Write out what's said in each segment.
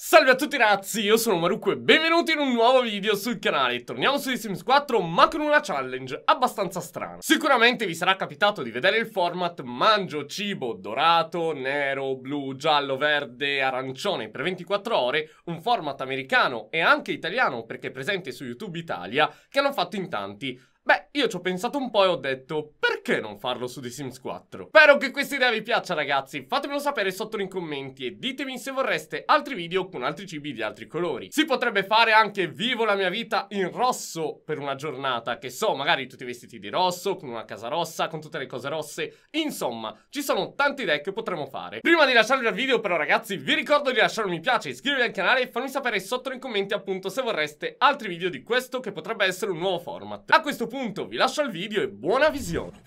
Salve a tutti ragazzi, io sono Marucco e benvenuti in un nuovo video sul canale Torniamo su The Sims 4 ma con una challenge abbastanza strana Sicuramente vi sarà capitato di vedere il format Mangio cibo dorato, nero, blu, giallo, verde, arancione per 24 ore Un format americano e anche italiano perché è presente su YouTube Italia che hanno fatto in tanti Beh, io ci ho pensato un po' e ho detto, perché non farlo su The Sims 4? Spero che questa idea vi piaccia ragazzi, fatemelo sapere sotto nei commenti e ditemi se vorreste altri video con altri cibi di altri colori. Si potrebbe fare anche vivo la mia vita in rosso per una giornata, che so, magari tutti vestiti di rosso, con una casa rossa, con tutte le cose rosse, insomma, ci sono tante idee che potremmo fare. Prima di lasciarvi al video però ragazzi, vi ricordo di lasciare un mi piace, iscrivervi al canale e fammi sapere sotto nei commenti appunto se vorreste altri video di questo che potrebbe essere un nuovo format. A questo punto punto vi lascio al video e buona visione!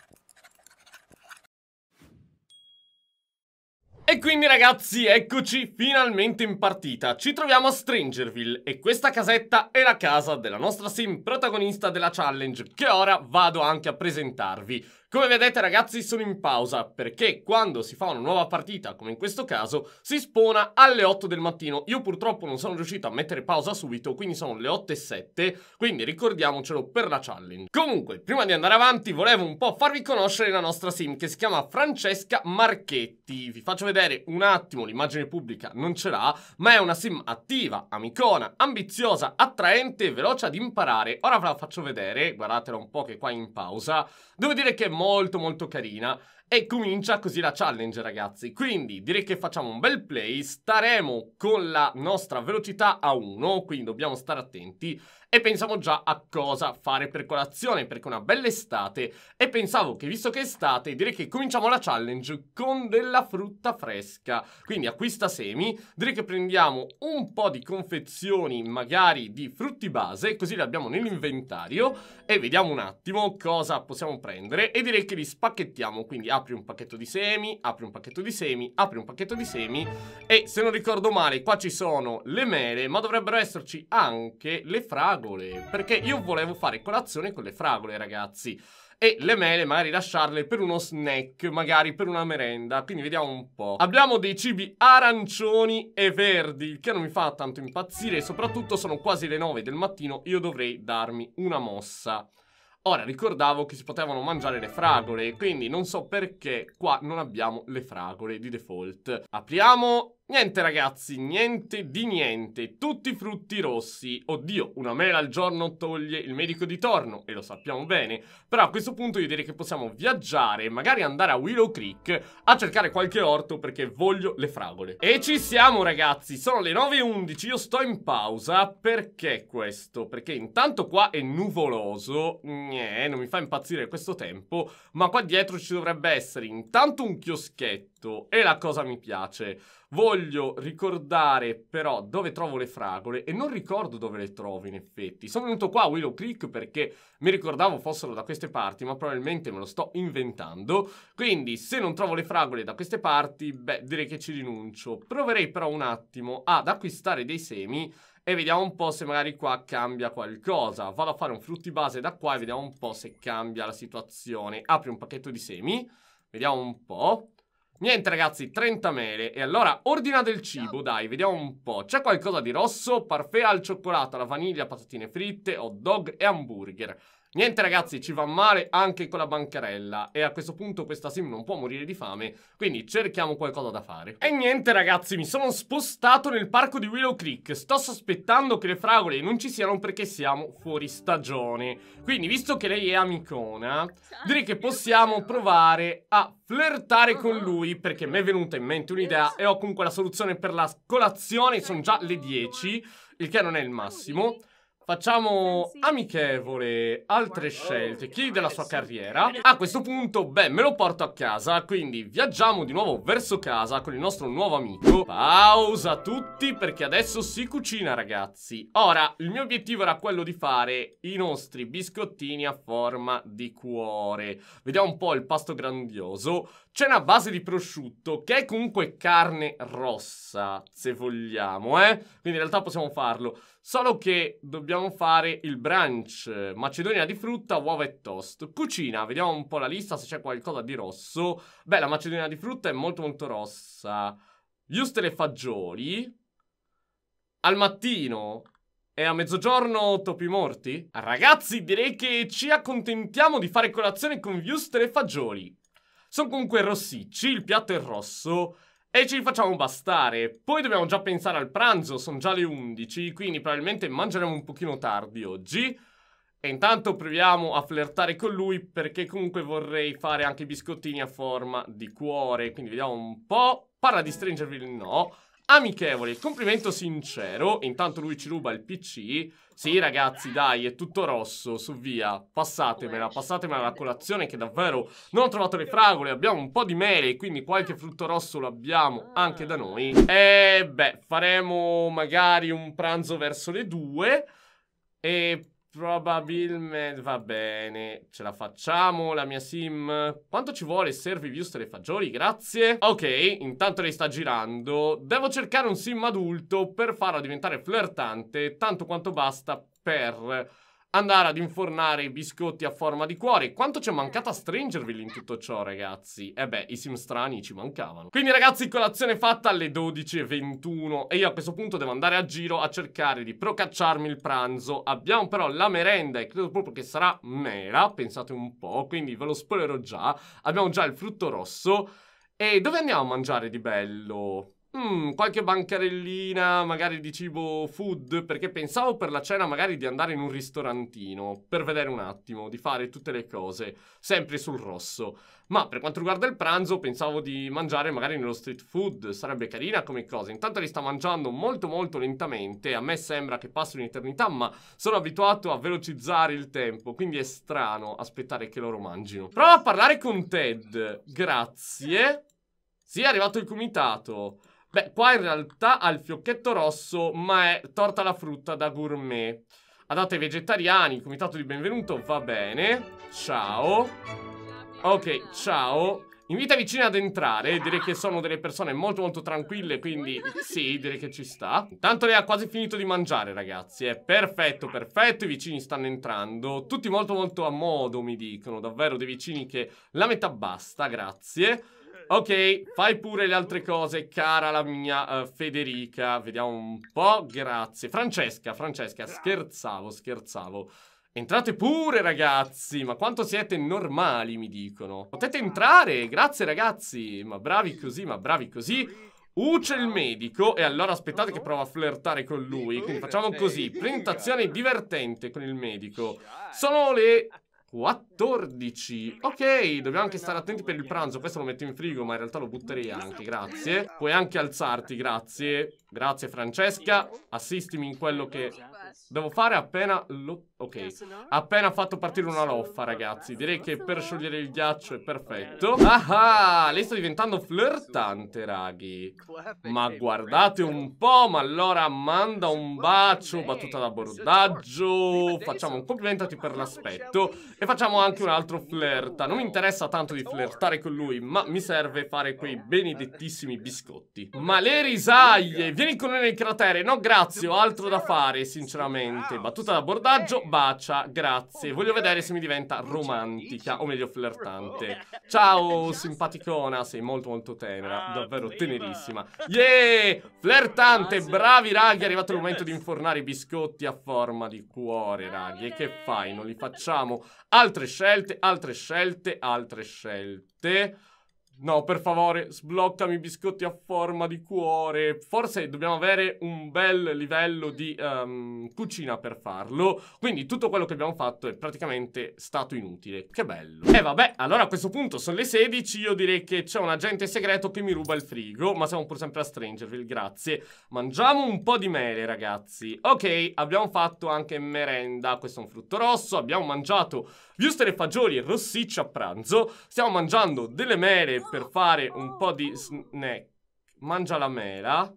E quindi ragazzi, eccoci finalmente in partita. Ci troviamo a Strangerville e questa casetta è la casa della nostra sim protagonista della challenge che ora vado anche a presentarvi. Come vedete ragazzi sono in pausa perché quando si fa una nuova partita come in questo caso si spona alle 8 del mattino. Io purtroppo non sono riuscito a mettere pausa subito quindi sono le 8 e 7 quindi ricordiamocelo per la challenge. Comunque prima di andare avanti volevo un po' farvi conoscere la nostra sim che si chiama Francesca Marchetti. Vi faccio vedere un attimo l'immagine pubblica non ce l'ha ma è una sim attiva, amicona, ambiziosa, attraente e veloce ad imparare. Ora ve la faccio vedere guardatela un po' che qua è in pausa. Devo dire che è molto molto carina e comincia così la challenge ragazzi. Quindi direi che facciamo un bel play, staremo con la nostra velocità a 1, quindi dobbiamo stare attenti e pensavo già a cosa fare per colazione perché è una bella estate e pensavo che visto che è estate direi che cominciamo la challenge con della frutta fresca. Quindi acquista semi, direi che prendiamo un po' di confezioni magari di frutti base così le abbiamo nell'inventario e vediamo un attimo cosa possiamo prendere e direi che li spacchettiamo quindi apri un pacchetto di semi, apri un pacchetto di semi, apri un pacchetto di semi e se non ricordo male qua ci sono le mele ma dovrebbero esserci anche le fragole fragole, perché io volevo fare colazione con le fragole, ragazzi. E le mele magari lasciarle per uno snack, magari per una merenda, quindi vediamo un po'. Abbiamo dei cibi arancioni e verdi, che non mi fa tanto impazzire, soprattutto sono quasi le 9 del mattino, io dovrei darmi una mossa. Ora, ricordavo che si potevano mangiare le fragole, quindi non so perché qua non abbiamo le fragole di default. Apriamo Niente ragazzi, niente di niente, tutti frutti rossi. Oddio, una mela al giorno toglie il medico di torno, e lo sappiamo bene. Però a questo punto io direi che possiamo viaggiare, magari andare a Willow Creek, a cercare qualche orto perché voglio le fragole. E ci siamo ragazzi, sono le 9.11, io sto in pausa. Perché questo? Perché intanto qua è nuvoloso, Nye, non mi fa impazzire questo tempo, ma qua dietro ci dovrebbe essere intanto un chioschetto tutto e la cosa mi piace. Voglio ricordare però dove trovo le fragole e non ricordo dove le trovo in effetti. Sono venuto qua a Willow Creek perché mi ricordavo fossero da queste parti ma probabilmente me lo sto inventando. Quindi se non trovo le fragole da queste parti, beh direi che ci rinuncio. Proverei però un attimo ad acquistare dei semi e vediamo un po' se magari qua cambia qualcosa. Vado a fare un base da qua e vediamo un po' se cambia la situazione. Apri un pacchetto di semi, vediamo un po'. Niente ragazzi, 30 mele. E allora ordinate il cibo, dai, vediamo un po'. C'è qualcosa di rosso? Parfait al cioccolato, alla vaniglia, patatine fritte, hot dog e hamburger. Niente ragazzi, ci va male anche con la bancarella e a questo punto questa sim non può morire di fame, quindi cerchiamo qualcosa da fare. E niente ragazzi, mi sono spostato nel parco di Willow Creek, sto sospettando che le fragole non ci siano perché siamo fuori stagione. Quindi visto che lei è amicona, direi che possiamo provare a flirtare con uh-huh. lui perché mi è venuta in mente un'idea e ho comunque la soluzione per la colazione, sono già le 10, il che non è il massimo. Facciamo amichevole altre oh, scelte, chi della sua carriera. A questo punto, beh, me lo porto a casa, quindi viaggiamo di nuovo verso casa con il nostro nuovo amico. Pausa tutti perché adesso si cucina, ragazzi. Ora, il mio obiettivo era quello di fare i nostri biscottini a forma di cuore. Vediamo un po' il pasto grandioso. C'è una base di prosciutto che è comunque carne rossa, se vogliamo, eh? Quindi in realtà possiamo farlo. Solo che dobbiamo fare il brunch, macedonia di frutta, uova e toast. Cucina, vediamo un po' la lista se c'è qualcosa di rosso. Beh, la macedonia di frutta è molto molto rossa. Giuste le fagioli. Al mattino e a mezzogiorno topi morti? Ragazzi, direi che ci accontentiamo di fare colazione con Viuster e fagioli. Sono comunque rossicci, il piatto è rosso e ci facciamo bastare. Poi dobbiamo già pensare al pranzo, sono già le 11, quindi probabilmente mangeremo un pochino tardi oggi. E intanto proviamo a flirtare con lui perché comunque vorrei fare anche biscottini a forma di cuore. Quindi vediamo un po'. Parla di stringervi, Things? No amichevole, complimento sincero. Intanto lui ci ruba il PC. Sì, ragazzi, dai, è tutto rosso. Su via, passatemela, passatemela alla colazione che davvero non ho trovato le fragole. Abbiamo un po' di mele, quindi qualche frutto rosso lo abbiamo anche da noi. E beh, faremo magari un pranzo verso le due. E Probabilmente va bene, ce la facciamo la mia sim. Quanto ci vuole servi visto le fagioli? Grazie. Ok, intanto lei sta girando. Devo cercare un sim adulto per farla diventare flirtante, tanto quanto basta per andare ad infornare i biscotti a forma di cuore. Quanto ci è mancata Strangerville in tutto ciò, ragazzi? E eh beh, i sim strani ci mancavano. Quindi, ragazzi, colazione fatta alle 12.21 e io a questo punto devo andare a giro a cercare di procacciarmi il pranzo. Abbiamo però la merenda e credo proprio che sarà mera, pensate un po', quindi ve lo spoilerò già. Abbiamo già il frutto rosso. E dove andiamo a mangiare di bello? Mm, qualche bancarellina, magari di cibo food, perché pensavo per la cena magari di andare in un ristorantino, per vedere un attimo, di fare tutte le cose, sempre sul rosso. Ma per quanto riguarda il pranzo, pensavo di mangiare magari nello street food, sarebbe carina come cosa. Intanto li sta mangiando molto molto lentamente, a me sembra che passi un'eternità, ma sono abituato a velocizzare il tempo, quindi è strano aspettare che loro mangino. Prova a parlare con Ted, grazie. Sì, è arrivato il comitato. Beh, qua in realtà ha il fiocchetto rosso, ma è torta alla frutta da gourmet. A ai vegetariani, il comitato di benvenuto va bene. Ciao. Ok, ciao. Invita vicina ad entrare, direi che sono delle persone molto molto tranquille, quindi sì, direi che ci sta. Intanto lei ha quasi finito di mangiare, ragazzi, è perfetto, perfetto, i vicini stanno entrando, tutti molto molto a modo, mi dicono, davvero, dei vicini che la metà basta, grazie. Ok, fai pure le altre cose, cara la mia uh, Federica. Vediamo un po', grazie. Francesca, Francesca, scherzavo, scherzavo. Entrate pure, ragazzi! Ma quanto siete normali, mi dicono. Potete entrare, grazie, ragazzi! Ma bravi così, ma bravi così. Uce il medico e allora aspettate che provo a flirtare con lui Quindi facciamo così Presentazione divertente con il medico Sono le 14 Ok, dobbiamo anche stare attenti per il pranzo Questo lo metto in frigo, ma in realtà lo butterei anche Grazie, puoi anche alzarti, grazie Grazie Francesca Assistimi in quello che devo fare appena lo Ok, appena fatto partire una loffa, ragazzi. Direi che per sciogliere il ghiaccio è perfetto. Ah, ah, lei sta diventando flirtante, raghi. Ma guardate un po', ma allora manda un bacio, battuta d'abordaggio. Facciamo un complimentati per l'aspetto. E facciamo anche un altro flirta. Non mi interessa tanto di flirtare con lui, ma mi serve fare quei benedettissimi biscotti. Ma le risaglie! Vieni con noi nel cratere. No, grazie, ho altro da fare, sinceramente. Battuta d'abordaggio, bordaggio, bacia, grazie. Voglio vedere se mi diventa romantica, o meglio flirtante. Oh. Ciao, simpaticona, sei molto molto tenera, ah, davvero tenerissima. Yeah! Flirtante, bravi raghi, è arrivato il momento di infornare i biscotti a forma di cuore, raghi. E che fai? Non li facciamo? Altre scelte, altre scelte, altre scelte... No, per favore, sbloccami i biscotti a forma di cuore. Forse dobbiamo avere un bel livello di um, cucina per farlo. Quindi tutto quello che abbiamo fatto è praticamente stato inutile. Che bello. E vabbè, allora a questo punto sono le 16. Io direi che c'è un agente segreto che mi ruba il frigo. Ma siamo pur sempre a Strangerville, grazie. Mangiamo un po' di mele, ragazzi. Ok, abbiamo fatto anche merenda. Questo è un frutto rosso. Abbiamo mangiato viustere, fagioli e rossiccia a pranzo. Stiamo mangiando delle mele per fare un po' di snack. Mangia la mela.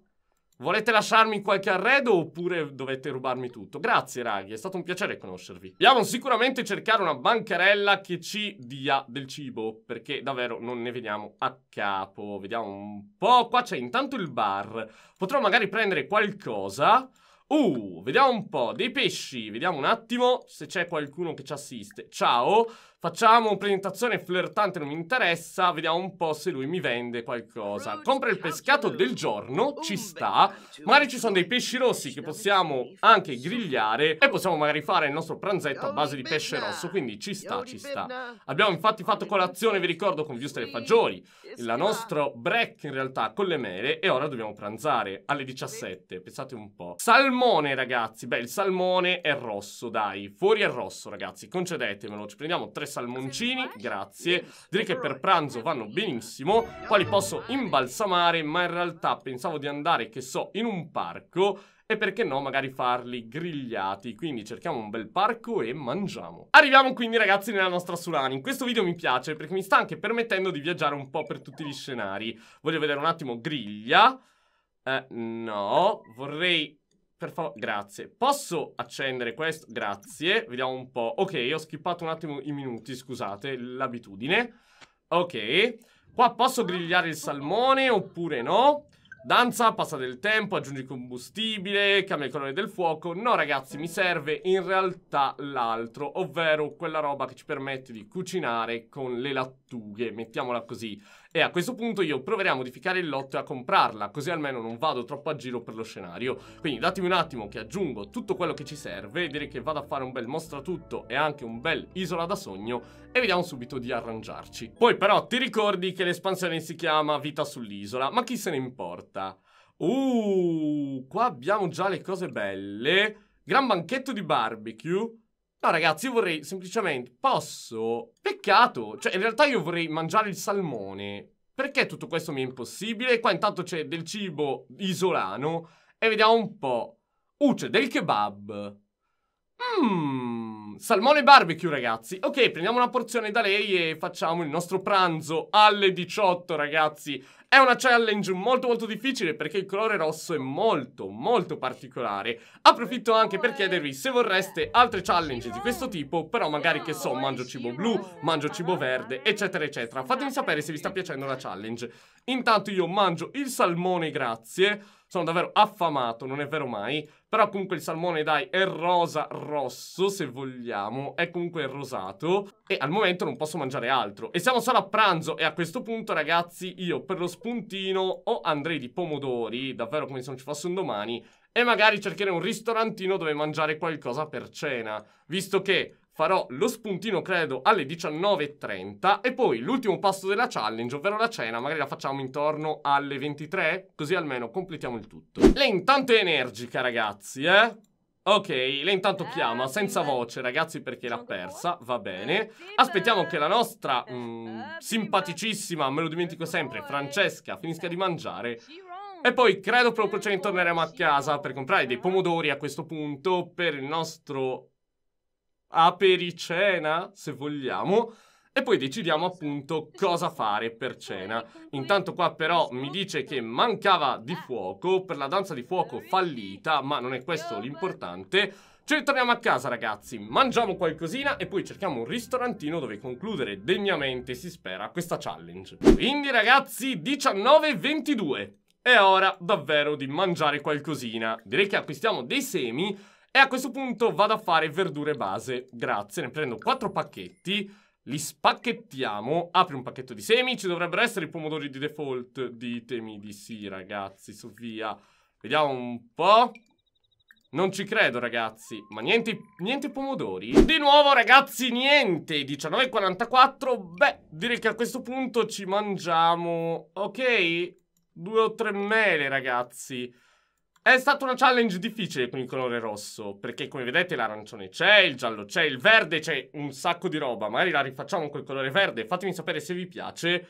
Volete lasciarmi qualche arredo oppure dovete rubarmi tutto? Grazie raghi, è stato un piacere conoscervi. Dobbiamo sicuramente cercare una bancarella che ci dia del cibo, perché davvero non ne veniamo a capo. Vediamo un po', qua c'è intanto il bar. Potrò magari prendere qualcosa. Uh, vediamo un po', dei pesci, vediamo un attimo se c'è qualcuno che ci assiste. Ciao! Facciamo presentazione flirtante, non mi interessa, vediamo un po' se lui mi vende qualcosa. Compra il pescato del giorno, ci sta. Magari ci sono dei pesci rossi che possiamo anche grigliare e possiamo magari fare il nostro pranzetto a base di pesce rosso, quindi ci sta, ci sta. Abbiamo infatti fatto colazione, vi ricordo, con viustole e fagioli. Il nostro break in realtà con le mele e ora dobbiamo pranzare alle 17, pensate un po'. Salmone ragazzi, beh il salmone è rosso, dai, fuori è rosso ragazzi, concedetemelo, ci prendiamo tre salmoncini, grazie. Direi che per pranzo vanno benissimo. Poi li posso imbalsamare, ma in realtà pensavo di andare, che so, in un parco e perché no magari farli grigliati, quindi cerchiamo un bel parco e mangiamo. Arriviamo quindi ragazzi nella nostra Sulani, in questo video mi piace perché mi sta anche permettendo di viaggiare un po' per tutti gli scenari. Voglio vedere un attimo griglia, eh, no, vorrei per favore, grazie. Posso accendere questo? Grazie. Vediamo un po'. Ok, ho skippato un attimo i minuti, scusate, l'abitudine. Ok. Qua posso grigliare il salmone oppure no? Danza, passa del tempo, aggiungi combustibile, cambia il colore del fuoco. No ragazzi, mi serve in realtà l'altro, ovvero quella roba che ci permette di cucinare con le lattughe, mettiamola così e a questo punto io proverò a modificare il lotto e a comprarla, così almeno non vado troppo a giro per lo scenario. Quindi datemi un attimo che aggiungo tutto quello che ci serve, direi che vado a fare un bel mostra tutto e anche un bel isola da sogno e vediamo subito di arrangiarci. Poi però ti ricordi che l'espansione si chiama Vita sull'isola, ma chi se ne importa? Uh, qua abbiamo già le cose belle. Gran banchetto di barbecue. No ragazzi, io vorrei semplicemente... Posso? Peccato! Cioè, in realtà io vorrei mangiare il salmone. Perché tutto questo mi è impossibile? Qua intanto c'è del cibo isolano. E vediamo un po'. Uh, c'è del kebab. Mmm, salmone barbecue ragazzi. Ok, prendiamo una porzione da lei e facciamo il nostro pranzo alle 18 ragazzi. È una challenge molto molto difficile perché il colore rosso è molto molto particolare. Approfitto anche per chiedervi se vorreste altre challenge di questo tipo, però magari che so, mangio cibo blu, mangio cibo verde, eccetera eccetera. Fatemi sapere se vi sta piacendo la challenge. Intanto io mangio il salmone, grazie. Sono davvero affamato, non è vero mai. Però comunque il salmone, dai, è rosa rosso, se vogliamo. È comunque rosato e al momento non posso mangiare altro. E siamo solo a pranzo e a questo punto, ragazzi, io per lo spuntino o andrei di pomodori, davvero come se non ci fosse un domani, e magari cercherei un ristorantino dove mangiare qualcosa per cena, visto che farò lo spuntino credo alle 19.30 e poi l'ultimo passo della challenge, ovvero la cena, magari la facciamo intorno alle 23, così almeno completiamo il tutto. Lei intanto è energica, ragazzi, eh? Ok, lei intanto eh, chiama senza voce, ragazzi, perché l'ha persa, va bene. Eh, Aspettiamo che la nostra mh, eh, mm, simpaticissima, me lo dimentico sempre, Francesca, finisca di mangiare. E poi credo proprio ce ne torneremo a casa per comprare dei pomodori a questo punto per il nostro apericena, se vogliamo e poi decidiamo appunto cosa fare per cena. Intanto qua però mi dice che mancava di fuoco per la danza di fuoco fallita, ma non è questo l'importante. Ci ritorniamo a casa ragazzi, mangiamo qualcosina e poi cerchiamo un ristorantino dove concludere degnamente, si spera, questa challenge. Quindi ragazzi, 19.22. È ora davvero di mangiare qualcosina. Direi che acquistiamo dei semi e a questo punto vado a fare verdure base. Grazie, ne prendo quattro pacchetti. Li spacchettiamo, apri un pacchetto di semi, ci dovrebbero essere i pomodori di default, ditemi di sì ragazzi, Sofia. Vediamo un po'. Non ci credo ragazzi, ma niente, niente pomodori? Di nuovo ragazzi niente, 19.44, beh direi che a questo punto ci mangiamo, ok? Due o tre mele ragazzi è stata una challenge difficile con il colore rosso, perché come vedete l'arancione c'è, il giallo c'è, il verde c'è, un sacco di roba. Magari la rifacciamo col colore verde, fatemi sapere se vi piace.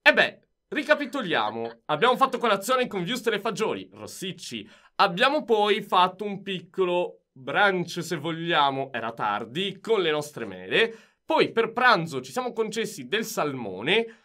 E beh, Ricapitoliamo, abbiamo fatto colazione con Viustel e fagioli, rossicci, abbiamo poi fatto un piccolo brunch se vogliamo, era tardi, con le nostre mele, poi per pranzo ci siamo concessi del salmone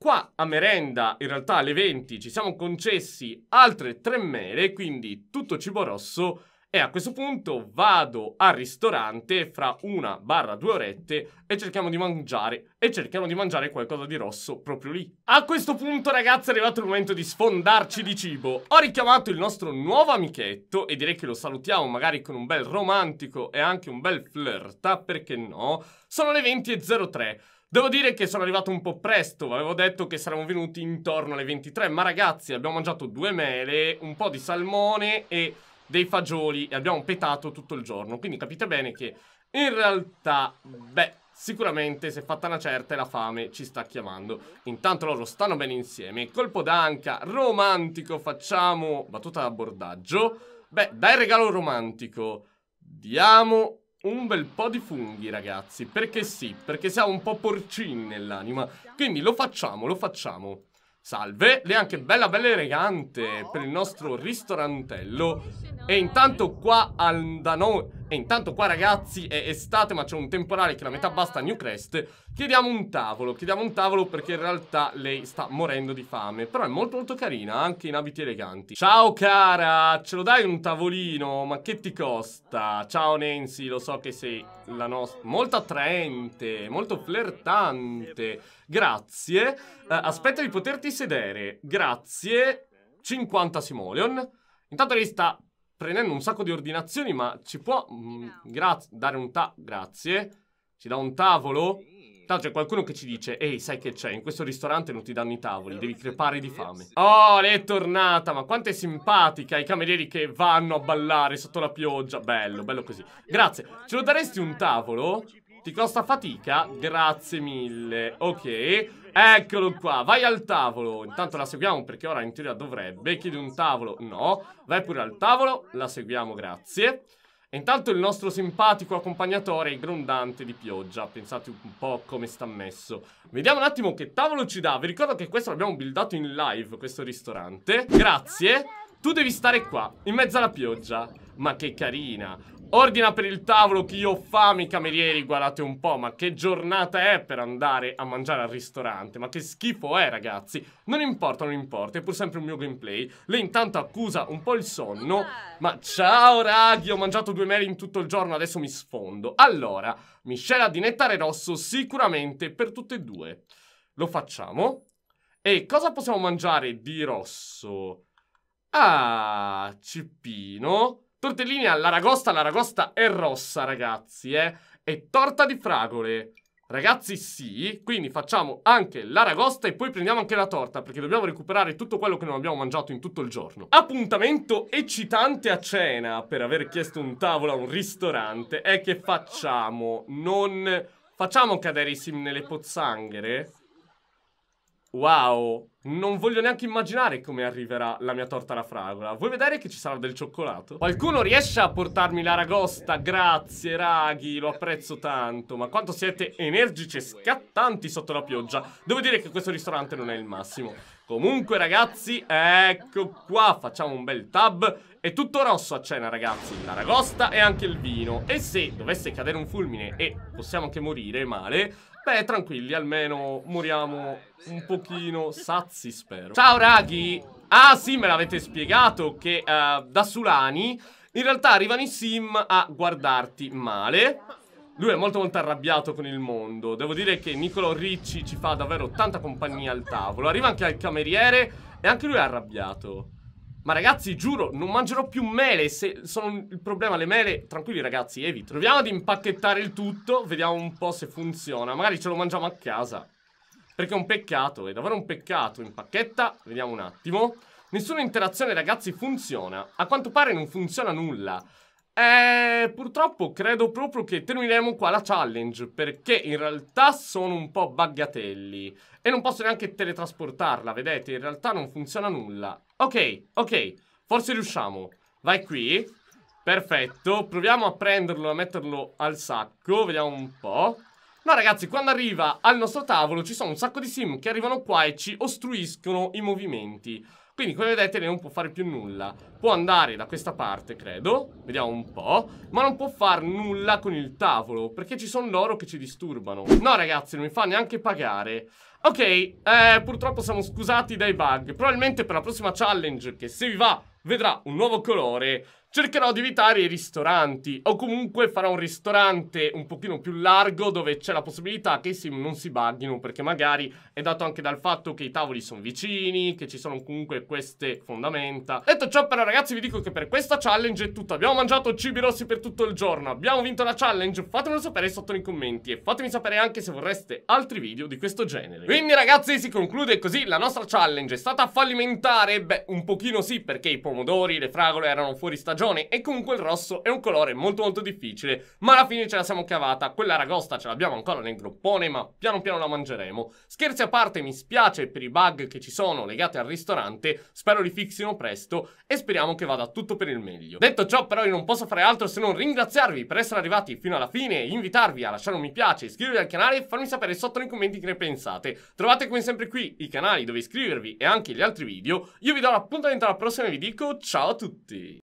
Qua a merenda, in realtà alle 20, ci siamo concessi altre tre mele, quindi tutto cibo rosso. E a questo punto vado al ristorante fra una barra due orette e cerchiamo di mangiare. E cerchiamo di mangiare qualcosa di rosso proprio lì. A questo punto ragazzi è arrivato il momento di sfondarci di cibo. Ho richiamato il nostro nuovo amichetto e direi che lo salutiamo magari con un bel romantico e anche un bel flirta, ah, perché no? Sono le 20.03. Devo dire che sono arrivato un po' presto, avevo detto che saremmo venuti intorno alle 23, ma ragazzi abbiamo mangiato due mele, un po' di salmone e dei fagioli e abbiamo petato tutto il giorno. Quindi capite bene che in realtà, beh, sicuramente se fatta una certa la fame ci sta chiamando. Intanto loro stanno bene insieme. Colpo d'anca, romantico, facciamo battuta d'abordaggio. Beh, dai regalo romantico. Diamo un bel po' di funghi, ragazzi. Perché sì, perché siamo un po' porcini nell'anima. Quindi lo facciamo, lo facciamo. Salve, lei è anche bella bella elegante per il nostro ristorantello. E intanto qua al da noi... E intanto qua ragazzi è estate ma c'è un temporale che la metà basta a New Crest Chiediamo un tavolo, chiediamo un tavolo perché in realtà lei sta morendo di fame Però è molto molto carina anche in abiti eleganti Ciao cara, ce lo dai un tavolino? Ma che ti costa? Ciao Nancy, lo so che sei la nostra... Molto attraente, molto flirtante Grazie, uh, aspetta di poterti sedere Grazie, 50 simoleon Intanto lei sta prendendo un sacco di ordinazioni, ma ci può mh, mm, gra- dare un ta... Grazie. Ci dà un tavolo. Tanto c'è qualcuno che ci dice, ehi, sai che c'è? In questo ristorante non ti danno i tavoli, eh, devi crepare di fame. Oh, lei è tornata, ma quanto è simpatica i camerieri che vanno a ballare sotto la pioggia. Bello, bello così. Grazie. Ce lo daresti un tavolo? Ti costa fatica? Grazie mille. Ok. Eccolo qua, vai al tavolo Intanto la seguiamo perché ora in teoria dovrebbe Chiedi un tavolo, no Vai pure al tavolo, la seguiamo, grazie E intanto il nostro simpatico accompagnatore è grondante di pioggia Pensate un po' come sta messo Vediamo un attimo che tavolo ci dà Vi ricordo che questo l'abbiamo buildato in live, questo ristorante Grazie Tu devi stare qua, in mezzo alla pioggia ma che carina Ordina per il tavolo che io ho fame, camerieri, guardate un po', ma che giornata è per andare a mangiare al ristorante? Ma che schifo è, ragazzi? Non importa, non importa, è pur sempre un mio gameplay. Lei intanto accusa un po' il sonno, ma ciao raghi, ho mangiato due meli in tutto il giorno, adesso mi sfondo. Allora, miscela di nettare rosso sicuramente per tutte e due. Lo facciamo. E cosa possiamo mangiare di rosso? Ah, cipino... Tortellini all'aragosta, l'aragosta è rossa, ragazzi, eh. E torta di fragole. Ragazzi, sì. Quindi facciamo anche l'aragosta e poi prendiamo anche la torta, perché dobbiamo recuperare tutto quello che non abbiamo mangiato in tutto il giorno. Appuntamento eccitante a cena per aver chiesto un tavolo a un ristorante. E che facciamo? Non... Facciamo cadere i sim nelle pozzanghere? Wow, non voglio neanche immaginare come arriverà la mia torta alla fragola. Vuoi vedere che ci sarà del cioccolato? Qualcuno riesce a portarmi l'aragosta? Grazie, raghi, lo apprezzo tanto. Ma quanto siete energici e scattanti sotto la pioggia. Devo dire che questo ristorante non è il massimo. Comunque, ragazzi, ecco qua. Facciamo un bel tab. È tutto rosso a cena, ragazzi. L'aragosta e anche il vino. E se dovesse cadere un fulmine e possiamo anche morire male... Beh, tranquilli, almeno moriamo un pochino sazi, spero. Ciao, raghi! Ah, sì, me l'avete spiegato che uh, da Sulani in realtà arrivano i sim a guardarti male. Lui è molto molto arrabbiato con il mondo. Devo dire che Niccolo Ricci ci fa davvero tanta compagnia al tavolo. Arriva anche al cameriere e anche lui è arrabbiato. Ma ragazzi, giuro, non mangerò più mele. Se sono il problema le mele, tranquilli ragazzi, evito. Proviamo ad impacchettare il tutto, vediamo un po' se funziona. Magari ce lo mangiamo a casa. Perché è un peccato, è davvero un peccato. Impacchetta, vediamo un attimo. Nessuna interazione, ragazzi, funziona. A quanto pare non funziona nulla. Eh, purtroppo credo proprio che termineremo qua la challenge perché in realtà sono un po' bagatelli e non posso neanche teletrasportarla, vedete? In realtà non funziona nulla. Ok, ok, forse riusciamo. Vai qui. Perfetto, proviamo a prenderlo, a metterlo al sacco, vediamo un po'. No ragazzi, quando arriva al nostro tavolo ci sono un sacco di sim che arrivano qua e ci ostruiscono i movimenti. Quindi, come vedete, lei non può fare più nulla. Può andare da questa parte, credo. Vediamo un po'. Ma non può fare nulla con il tavolo, perché ci sono loro che ci disturbano. No, ragazzi, non mi fa neanche pagare. Ok, eh, purtroppo siamo scusati dai bug. Probabilmente per la prossima challenge, che se vi va, vedrà un nuovo colore cercherò di evitare i ristoranti o comunque farò un ristorante un pochino più largo dove c'è la possibilità che i sim non si buggino perché magari è dato anche dal fatto che i tavoli sono vicini, che ci sono comunque queste fondamenta. Detto ciò però ragazzi vi dico che per questa challenge è tutto, abbiamo mangiato cibi rossi per tutto il giorno, abbiamo vinto la challenge, fatemelo sapere sotto nei commenti e fatemi sapere anche se vorreste altri video di questo genere. Quindi ragazzi si conclude così la nostra challenge, è stata fallimentare? Beh un pochino sì perché i pomodori, le fragole erano fuori stagione ragione e comunque il rosso è un colore molto molto difficile, ma alla fine ce la siamo cavata, quella ragosta ce l'abbiamo ancora nel gruppone, ma piano piano la mangeremo. Scherzi a parte, mi spiace per i bug che ci sono legati al ristorante, spero li fixino presto e speriamo che vada tutto per il meglio. Detto ciò però io non posso fare altro se non ringraziarvi per essere arrivati fino alla fine, invitarvi a lasciare un mi piace, iscrivervi al canale e farmi sapere sotto nei commenti che ne pensate. Trovate come sempre qui i canali dove iscrivervi e anche gli altri video. Io vi do l'appuntamento alla prossima e vi dico ciao a tutti!